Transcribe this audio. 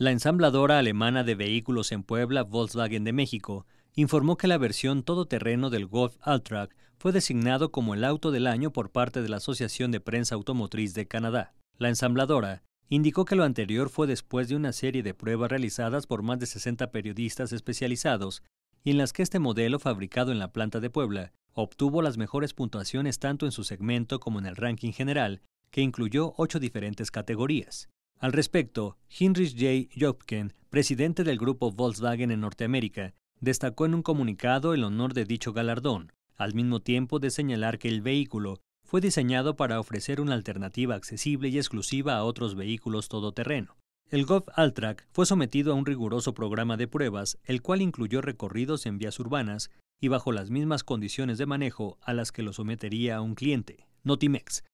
La ensambladora alemana de vehículos en Puebla, Volkswagen de México, informó que la versión todoterreno del Golf Alltrack fue designado como el auto del año por parte de la Asociación de Prensa Automotriz de Canadá. La ensambladora indicó que lo anterior fue después de una serie de pruebas realizadas por más de 60 periodistas especializados y en las que este modelo fabricado en la planta de Puebla obtuvo las mejores puntuaciones tanto en su segmento como en el ranking general, que incluyó ocho diferentes categorías. Al respecto, Heinrich J. Jobken, presidente del grupo Volkswagen en Norteamérica, destacó en un comunicado el honor de dicho galardón, al mismo tiempo de señalar que el vehículo fue diseñado para ofrecer una alternativa accesible y exclusiva a otros vehículos todoterreno. El Golf Alltrack fue sometido a un riguroso programa de pruebas, el cual incluyó recorridos en vías urbanas y bajo las mismas condiciones de manejo a las que lo sometería a un cliente, Notimex,